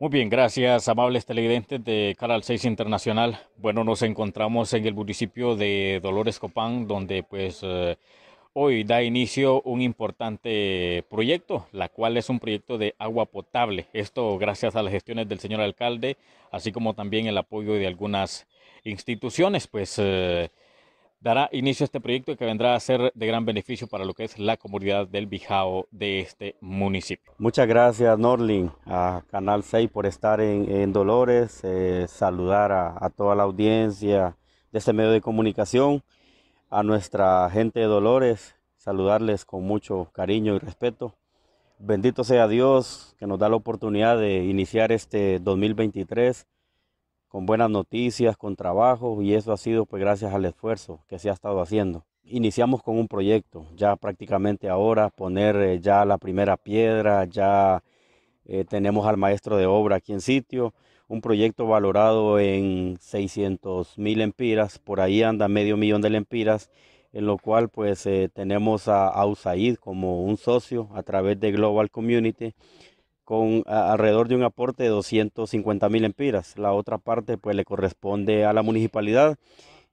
Muy bien, gracias amables televidentes de Canal 6 Internacional. Bueno, nos encontramos en el municipio de Dolores Copán, donde pues eh, hoy da inicio un importante proyecto, la cual es un proyecto de agua potable. Esto gracias a las gestiones del señor alcalde, así como también el apoyo de algunas instituciones, pues... Eh, dará inicio a este proyecto que vendrá a ser de gran beneficio para lo que es la comunidad del Bijao de este municipio. Muchas gracias Norlin, a Canal 6 por estar en, Dolores, eh, saludar a, toda la audiencia de este medio de comunicación, a nuestra gente de Dolores, saludarles con mucho cariño y respeto. Bendito sea Dios que nos da la oportunidad de iniciar este 2023 con buenas noticias, con trabajo y eso ha sido pues gracias al esfuerzo que se ha estado haciendo. Iniciamos con un proyecto, ya prácticamente ahora poner eh, ya la primera piedra, ya eh, tenemos al maestro de obra aquí en sitio, un proyecto valorado en 600 mil empiras, por ahí anda medio millón de empiras en lo cual pues eh, tenemos a, a USAID como un socio a través de Global Community con alrededor de un aporte de 250 mil empiras. La otra parte pues le corresponde a la municipalidad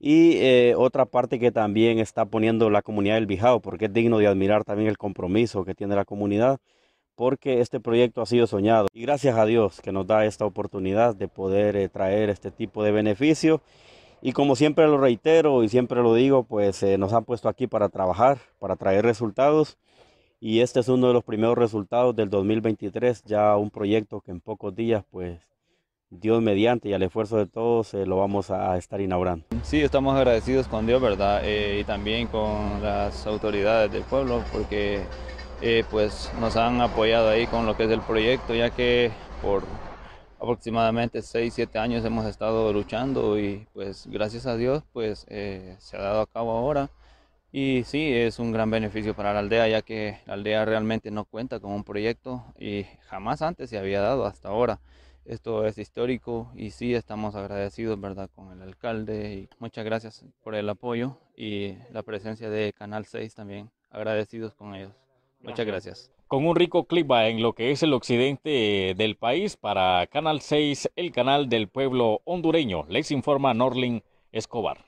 y eh, otra parte que también está poniendo la comunidad del Bijao, porque es digno de admirar también el compromiso que tiene la comunidad, porque este proyecto ha sido soñado y gracias a Dios que nos da esta oportunidad de poder eh, traer este tipo de beneficio Y como siempre lo reitero y siempre lo digo, pues eh, nos han puesto aquí para trabajar, para traer resultados y este es uno de los primeros resultados del 2023, ya un proyecto que en pocos días, pues Dios mediante y al esfuerzo de todos, eh, lo vamos a estar inaugurando. Sí, estamos agradecidos con Dios, ¿verdad? Eh, y también con las autoridades del pueblo, porque eh, pues nos han apoyado ahí con lo que es el proyecto, ya que por aproximadamente 6, 7 años hemos estado luchando y pues gracias a Dios pues se ha dado a cabo ahora. Y sí, es un gran beneficio para la aldea, ya que la aldea realmente no cuenta con un proyecto y jamás antes se había dado hasta ahora. Esto es histórico y sí estamos agradecidos, ¿verdad?, con el alcalde y muchas gracias por el apoyo y la presencia de Canal 6 también, agradecidos con ellos. Muchas gracias. Con un rico clima en lo que es el occidente del país, para Canal 6, el canal del pueblo hondureño, les informa Norlin Escobar.